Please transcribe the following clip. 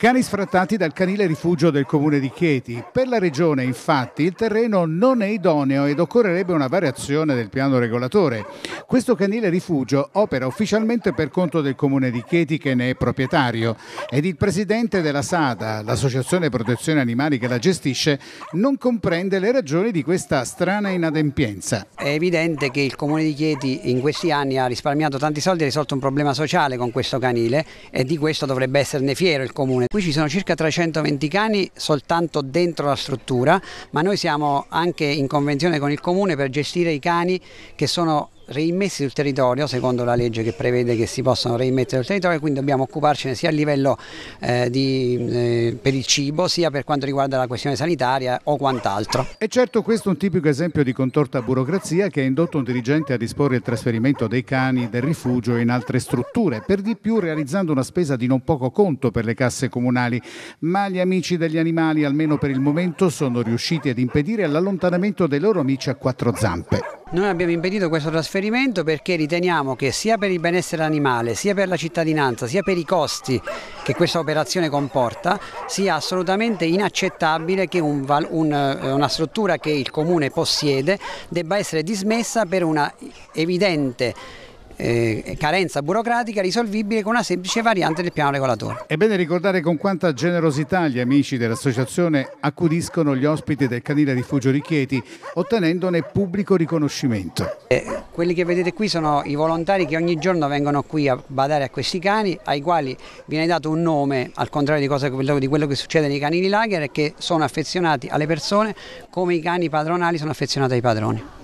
Cani sfrattati dal canile rifugio del comune di Chieti. Per la regione infatti il terreno non è idoneo ed occorrerebbe una variazione del piano regolatore. Questo canile rifugio opera ufficialmente per conto del comune di Chieti che ne è proprietario ed il presidente della SADA, l'associazione protezione animali che la gestisce, non comprende le ragioni di questa strana inadempienza. È evidente che il comune di Chieti in questi anni ha risparmiato tanti soldi e risolto un problema sociale con questo canile e di questo dovrebbe esserne fiero il comune Qui ci sono circa 320 cani soltanto dentro la struttura, ma noi siamo anche in convenzione con il comune per gestire i cani che sono reimmessi sul territorio secondo la legge che prevede che si possano reimmettere sul territorio quindi dobbiamo occuparcene sia a livello eh, di, eh, per il cibo sia per quanto riguarda la questione sanitaria o quant'altro. E certo questo è un tipico esempio di contorta burocrazia che ha indotto un dirigente a disporre il trasferimento dei cani del rifugio in altre strutture, per di più realizzando una spesa di non poco conto per le casse comunali, ma gli amici degli animali almeno per il momento sono riusciti ad impedire l'allontanamento dei loro amici a quattro zampe. Noi abbiamo impedito questo trasferimento perché riteniamo che sia per il benessere animale, sia per la cittadinanza, sia per i costi che questa operazione comporta, sia assolutamente inaccettabile che un, un, eh, una struttura che il Comune possiede debba essere dismessa per una evidente eh, carenza burocratica risolvibile con una semplice variante del piano regolatore. È bene ricordare con quanta generosità gli amici dell'associazione accudiscono gli ospiti del canile rifugio Richieti ottenendone pubblico riconoscimento. Eh, quelli che vedete qui sono i volontari che ogni giorno vengono qui a badare a questi cani ai quali viene dato un nome al contrario di, cosa, di quello che succede nei canili lager e che sono affezionati alle persone come i cani padronali sono affezionati ai padroni.